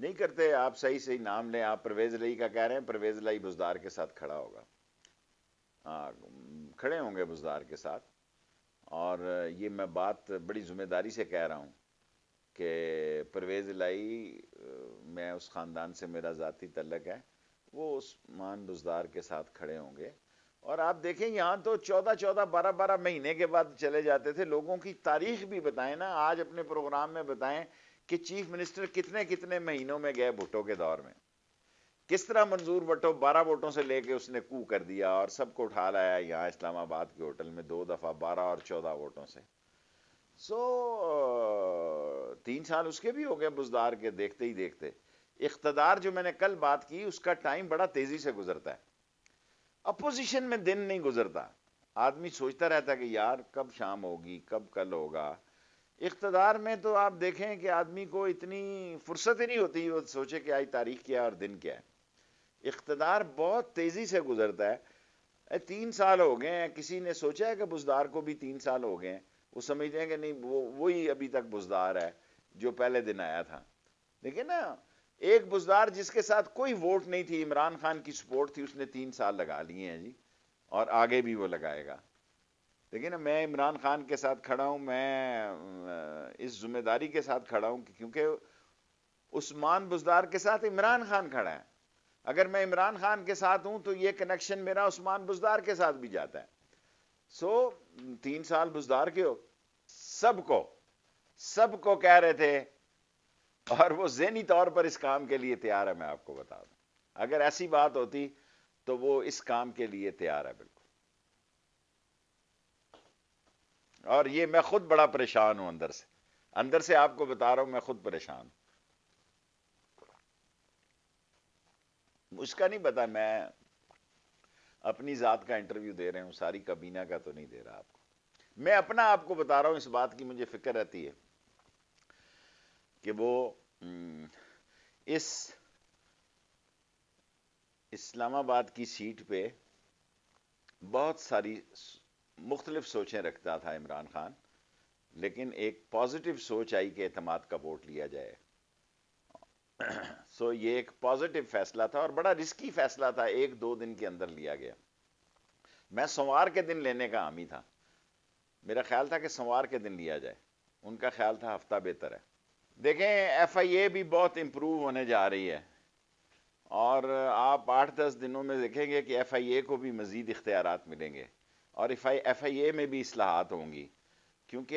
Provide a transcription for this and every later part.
नहीं करते आप सही सही नाम लें आप परवेज लई का कह रहे हैं परवेज लई बुजदार के साथ खड़ा होगा आ, हाँ, खड़े होंगे बुजदार के साथ और ये मैं बात बड़ी जिम्मेदारी से कह रहा हूँ कि परवेज लाई मैं उस ख़ानदान से मेरा ज़ाती तलक है वो मान बुजदार के साथ खड़े होंगे और आप देखें यहाँ तो चौदह चौदह बारह बारह महीने के बाद चले जाते थे लोगों की तारीख भी बताएं ना आज अपने प्रोग्राम में बताएं कि चीफ मिनिस्टर कितने कितने महीनों में गए भुट्टो के दौर में किस तरह मंजूर भट्टो बारह वोटों से लेके उसने कू कर दिया और सबको उठा लाया यहां इस्लामाबाद के होटल में दो दफा बारह और चौदह वोटों से सो so, तीन साल उसके भी हो गए बुजदार के देखते ही देखते इकतदार जो मैंने कल बात की उसका टाइम बड़ा तेजी से गुजरता है अपोजिशन में दिन नहीं गुजरता आदमी सोचता रहता है कि यार कब शाम होगी कब कल होगा इकतदार में तो आप देखें कि आदमी को इतनी फुर्सत ही नहीं होती वो सोचे कि आज तारीख क्या और दिन क्या है इकतदार बहुत तेज़ी से गुजरता है तीन साल हो गए हैं किसी ने सोचा है कि बुजदार को भी तीन साल हो गए हैं वो समझते हैं कि नहीं वो वही अभी तक बुजदार है जो पहले दिन आया था देखिए ना एक बुजदार जिसके साथ कोई वोट नहीं थी इमरान खान की सपोर्ट थी उसने तीन साल लगा लिए हैं जी और आगे भी वो लगाएगा देखिए ना मैं इमरान खान के साथ खड़ा हूं मैं इस जिम्मेदारी के साथ खड़ा हूं क्योंकि उस्मान बुजदार के साथ इमरान खान खड़ा है अगर मैं इमरान खान के साथ हूं तो ये कनेक्शन मेरा उस्मान बुजदार के साथ भी जाता है सो so, तीन साल बुजदार के हो सबको सबको कह रहे थे और वो जहनी तौर पर इस काम के लिए तैयार है मैं आपको बता दूं अगर ऐसी बात होती तो वो इस काम के लिए तैयार है बिल्कुल और ये मैं खुद बड़ा परेशान हूं अंदर से अंदर से आपको बता रहा हूं मैं खुद परेशान हूं उसका नहीं पता मैं अपनी जात का इंटरव्यू दे रहे हूं सारी कबीना का तो नहीं दे रहा आपको मैं अपना आपको बता रहा हूं इस बात की मुझे फिक्र रहती है कि वो हम्म, इस इस्लामाबाद की सीट पे बहुत सारी मुख्तलिफ सोचें रखता था इमरान खान लेकिन एक पॉजिटिव सोच आई कि अतमाद का वोट लिया जाए सो ये एक पॉजिटिव फैसला था और बड़ा रिस्की फैसला था एक दो दिन के अंदर लिया गया मैं सोमवार के दिन लेने का हामी था मेरा ख्याल था कि सोमवार के दिन लिया जाए उनका ख्याल था हफ्ता बेहतर है देखें एफ आई ए भी बहुत इंप्रूव होने जा रही है और आप आठ दस दिनों में देखेंगे कि एफ आई ए को भी मज़ीद इख्तियार मिलेंगे और एफ आई एफ आई ए में भी असलाहत होंगी क्योंकि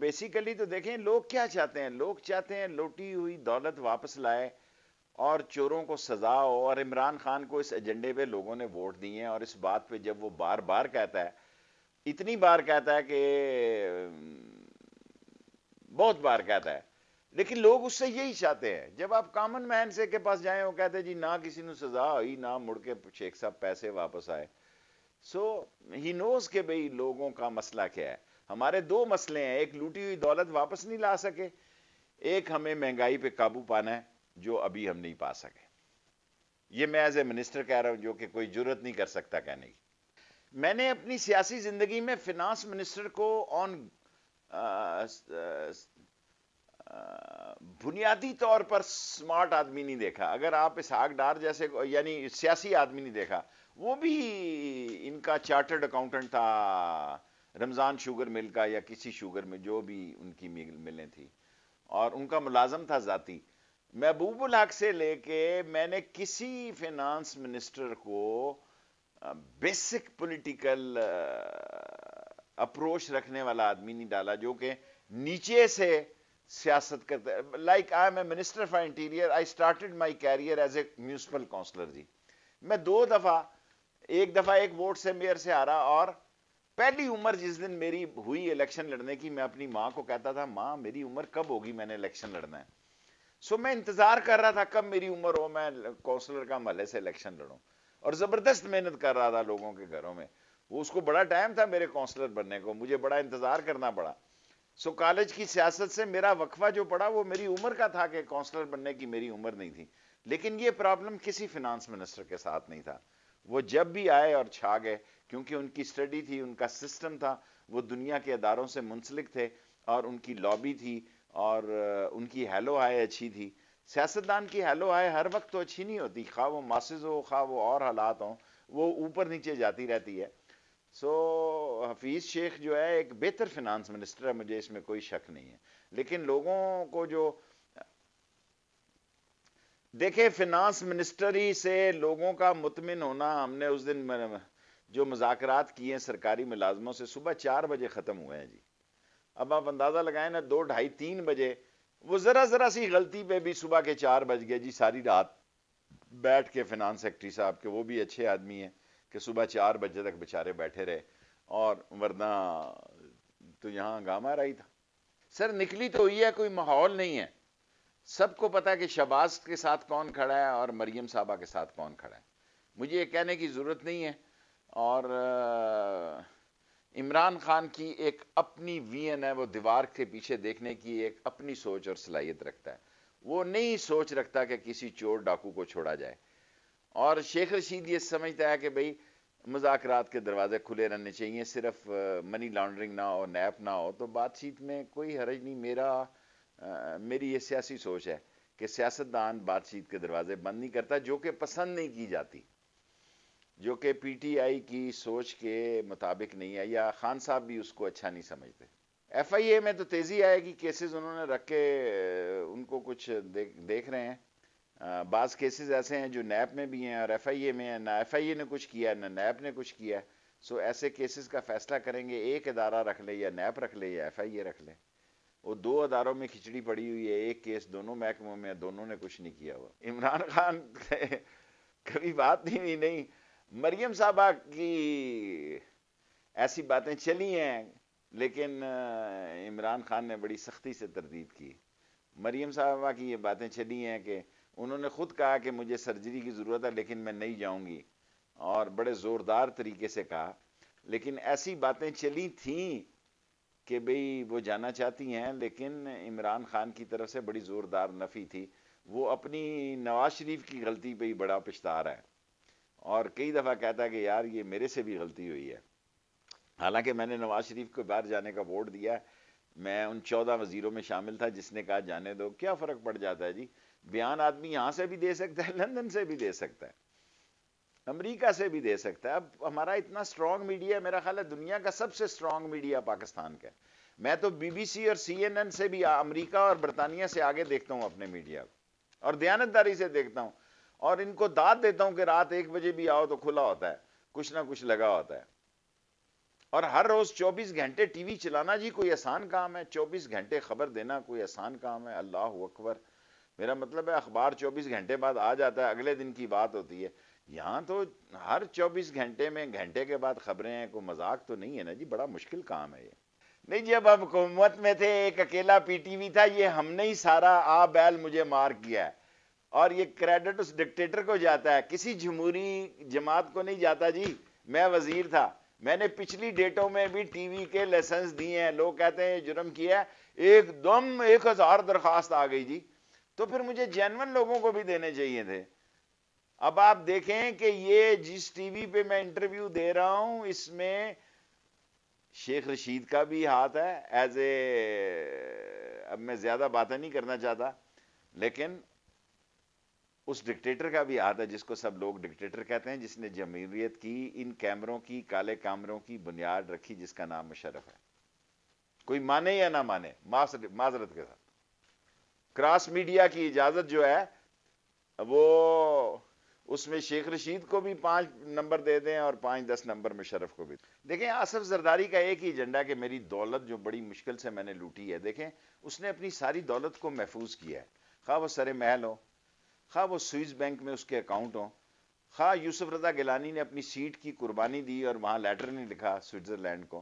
बेसिकली तो देखें लोग क्या चाहते हैं लोग चाहते हैं लोटी हुई दौलत वापस लाए और चोरों को सजा हो और इमरान खान को इस एजेंडे पे लोगों ने वोट दिए हैं और इस बात पे जब वो बार बार कहता है इतनी बार कहता है कि बहुत बार कहता है लेकिन लोग उससे यही चाहते हैं जब आप कॉमन मैन से के पास जाए वो कहते हैं जी ना किसी ने सजा हुई ना मुड़ के शेख साहब पैसे वापस आए सो ही नोज के भाई लोगों का मसला क्या है हमारे दो मसले हैं एक लूटी हुई दौलत वापस नहीं ला सके एक हमें महंगाई पे काबू पाना है जो अभी हम नहीं पा सके ये मैं एज ए मिनिस्टर कह रहा हूं जो कि कोई जरूरत नहीं कर सकता कहने की मैंने अपनी सियासी जिंदगी में फिनांस मिनिस्टर को ऑन बुनियादी तौर पर स्मार्ट आदमी नहीं देखा अगर आप इसहाक डार जैसे यानी सियासी आदमी नहीं देखा वो भी इनका चार्टर्ड अकाउंटेंट था रमज़ान शुगर मिल का या किसी शुगर में जो भी उनकी मिलें थी और उनका मुलाजम था ज़ाती महबूबुल हक से लेके मैंने किसी फिनांस मिनिस्टर को बेसिक पॉलिटिकल अप्रोच रखने वाला आदमी नहीं डाला जो कि नीचे से सियासत करते like I am a minister for interior I started my career as a municipal councillor जी मैं दो दफ़ा एक दफ़ा एक वोट से मेयर से हारा और पहली उम्र जिस दिन मेरी हुई इलेक्शन लड़ने की मैं अपनी माँ को कहता था माँ मेरी उम्र कब होगी मैंने इलेक्शन लड़ना है सो so, मैं इंतज़ार कर रहा था कब मेरी उम्र हो मैं काउंसलर का महल से इलेक्शन लड़ू और ज़बरदस्त मेहनत कर रहा था लोगों के घरों में वो उसको बड़ा टाइम था मेरे काउंसलर बनने को मुझे बड़ा इंतज़ार करना पड़ा सो कॉलेज की सियासत से मेरा वक्फा जो पड़ा वो मेरी उम्र का था कि काउंसलर बनने की मेरी उम्र नहीं थी लेकिन ये प्रॉब्लम किसी फिनांस मिनिस्टर के साथ नहीं था वो जब भी आए और छा गए क्योंकि उनकी स्टडी थी उनका सिस्टम था वो दुनिया के अदारों से मुंसलिक थे और उनकी लॉबी थी और उनकी हेलो हाय अच्छी थी सियासतदान की हेलो आए हर वक्त तो अच्छी नहीं होती खा वो मासिज हो खा वो और हालात हों वो ऊपर नीचे जाती रहती है सो so, हफीज़ शेख जो है एक बेहतर फिनांस मिनिस्टर है मुझे इसमें कोई शक नहीं है लेकिन लोगों को जो देखे फिनांस मिनिस्टरी से लोगों का मुतमिन होना हमने उस दिन जो मुजाकरात किए हैं सरकारी मुलाजमों से सुबह चार बजे ख़त्म हुए हैं जी अब आप अंदाज़ा लगाए ना दो ढाई तीन बजे वो ज़रा ज़रा सी गलती पे भी सुबह के चार बज गए जी सारी रात बैठ के फिनांस सेक्रेटरी साहब के वो भी अच्छे आदमी हैं कि सुबह चार बजे तक बेचारे बैठे रहे और वरना तो यहां हंगामा रही था सर निकली तो हुई है कोई माहौल नहीं है सबको पता है कि शबाज के साथ कौन खड़ा है और मरियम साहबा के साथ कौन खड़ा है मुझे ये कहने की ज़रूरत नहीं है और इमरान खान की एक अपनी वीएन है वो दीवार के पीछे देखने की एक अपनी सोच और सलाहियत रखता है वो नहीं सोच रखता कि किसी चोर डाकू को छोड़ा जाए और शेख रशीद ये समझता है कि भाई मुजाकरात के दरवाजे खुले रहने चाहिए सिर्फ मनी लॉन्ड्रिंग ना हो नैप ना हो तो बातचीत में कोई हरज नहीं मेरा आ, मेरी ये सियासी सोच है कि सियासतदान बातचीत के दरवाजे बंद नहीं करता जो कि पसंद नहीं की जाती जो कि पीटीआई की सोच के मुताबिक नहीं है या खान साहब भी उसको अच्छा नहीं समझते एफआईए में तो तेज़ी आएगी केसेस उन्होंने रख के उनको कुछ देख देख रहे हैं बाज केसेस ऐसे हैं जो नैप में भी हैं और एफ आई ए में हैं ना एफ आई ए ने कुछ किया ना नैप ने कुछ किया सो ऐसे केसेस का फैसला करेंगे एक अदारा रख ले या नैप रख ले या एफ आई ए रख ले वो दो अदारों में खिचड़ी पड़ी हुई है एक केस दोनों महकमों में दोनों ने कुछ नहीं किया हुआ इमरान खान कभी बात नहीं हुई नहीं मरियम साहबा की ऐसी बातें चली हैं लेकिन इमरान खान ने बड़ी सख्ती से तरदीद की मरियम साहबा की ये बातें चली हैं कि उन्होंने खुद कहा कि मुझे सर्जरी की ज़रूरत है लेकिन मैं नहीं जाऊंगी और बड़े ज़ोरदार तरीके से कहा लेकिन ऐसी बातें चली थीं कि भाई वो जाना चाहती हैं लेकिन इमरान खान की तरफ से बड़ी ज़ोरदार नफ़ी थी वो अपनी नवाज शरीफ की गलती पे ही बड़ा पछता रहा है और कई दफ़ा कहता है कि यार ये मेरे से भी गलती हुई है हालांकि मैंने नवाज शरीफ को बाहर जाने का वोट दिया है मैं उन चौदह वजीरों में शामिल था जिसने कहा जाने दो क्या फर्क पड़ जाता है जी बयान आदमी यहां से भी दे सकता है लंदन से भी दे सकता है अमेरिका से भी दे सकता है अब हमारा इतना स्ट्रांग मीडिया मेरा ख्याल है दुनिया का सबसे स्ट्रांग मीडिया पाकिस्तान का मैं तो बीबीसी और सीएनएन से भी अमेरिका और बरतानिया से आगे देखता हूं अपने मीडिया को और दयानतदारी से देखता हूं और इनको दाद देता हूं कि रात एक बजे भी आओ तो खुला होता है कुछ ना कुछ लगा होता है और हर रोज 24 घंटे टीवी चलाना जी कोई आसान काम है 24 घंटे खबर देना कोई आसान काम है अल्लाह अकबर मेरा मतलब है अखबार 24 घंटे बाद आ जाता है अगले दिन की बात होती है यहाँ तो हर 24 घंटे में घंटे के बाद खबरें हैं कोई मजाक तो नहीं है ना जी बड़ा मुश्किल काम है ये नहीं जी अब हुकूमत में थे एक अकेला पीटीवी था ये हमने ही सारा आ बैल मुझे मार किया है और ये क्रेडिट उस डिक्टेटर को जाता है किसी जमहूरी जमात को नहीं जाता जी मैं वजीर था मैंने पिछली डेटों में भी टीवी के लाइसेंस दिए हैं लोग कहते हैं जुर्म किया एकदम एक हजार दरखास्त आ गई जी तो फिर मुझे जैनवन लोगों को भी देने चाहिए थे अब आप देखें कि ये जिस टीवी पे मैं इंटरव्यू दे रहा हूं इसमें शेख रशीद का भी हाथ है एज ए अब मैं ज्यादा बातें नहीं करना चाहता लेकिन उस डिक्टेटर का भी आद है जिसको सब लोग डिक्टेटर कहते हैं जिसने जमीरियत की इन कैमरों की काले कैमरों की बुनियाद रखी जिसका नाम मुशरफ है कोई माने या ना माने माजरत के साथ क्रॉस मीडिया की इजाजत जो है वो उसमें शेख रशीद को भी पांच नंबर दे दें और पांच दस नंबर मुशरफ को भी देखें आसफ जरदारी का एक ही एजेंडा कि मेरी दौलत जो बड़ी मुश्किल से मैंने लूटी है देखें उसने अपनी सारी दौलत को महफूज किया है खा वो सरे महल हो खा वो स्विस बैंक में उसके अकाउंट हो खा यूसुफ रजा गिलानी ने अपनी सीट की कुर्बानी दी और वहां लेटर नहीं लिखा स्विट्ज़रलैंड को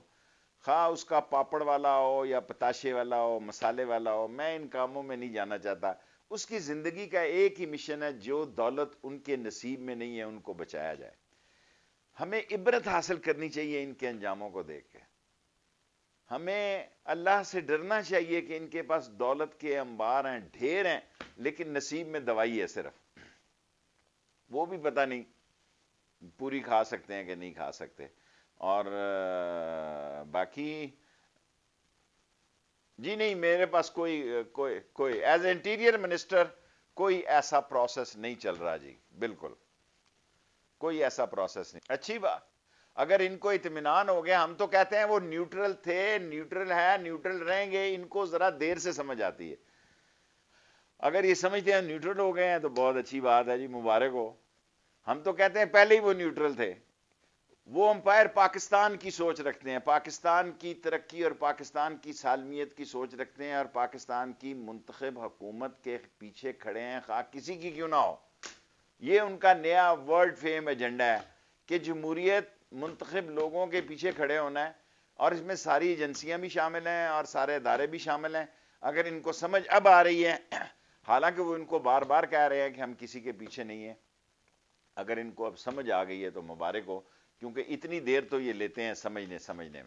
खा उसका पापड़ वाला हो या पताशे वाला हो मसाले वाला हो मैं इन कामों में नहीं जाना चाहता उसकी ज़िंदगी का एक ही मिशन है जो दौलत उनके नसीब में नहीं है उनको बचाया जाए हमें इबरत हासिल करनी चाहिए इनके अंजामों को देख के हमें अल्लाह से डरना चाहिए कि इनके पास दौलत के अंबार हैं ढेर हैं लेकिन नसीब में दवाई है सिर्फ वो भी पता नहीं पूरी खा सकते हैं कि नहीं खा सकते और बाकी जी नहीं मेरे पास कोई कोई कोई एज इंटीरियर मिनिस्टर कोई ऐसा प्रोसेस नहीं चल रहा जी बिल्कुल कोई ऐसा प्रोसेस नहीं अच्छी बात अगर इनको इतमान हो गया हम तो कहते हैं वो न्यूट्रल थे न्यूट्रल है न्यूट्रल रहेंगे इनको जरा देर से समझ आती है अगर ये समझते हैं न्यूट्रल हो गए हैं तो बहुत अच्छी बात है जी मुबारक हो हम तो कहते हैं पहले ही वो न्यूट्रल थे वो अंपायर पाकिस्तान की सोच रखते हैं पाकिस्तान की तरक्की और पाकिस्तान की सालमियत की सोच रखते हैं और पाकिस्तान की मुंतखब हुकूमत के पीछे खड़े हैं खा किसी की क्यों ना हो ये उनका नया वर्ल्ड फेम एजेंडा है कि जमहूरियत मुंतब लोगों के पीछे खड़े होना है और इसमें सारी एजेंसियां भी शामिल हैं और सारे अदारे भी शामिल हैं अगर इनको समझ अब आ रही है हालांकि वो इनको बार बार कह रहे हैं कि हम किसी के पीछे नहीं है अगर इनको अब समझ आ गई है तो मुबारक हो क्योंकि इतनी देर तो ये लेते हैं समझने समझने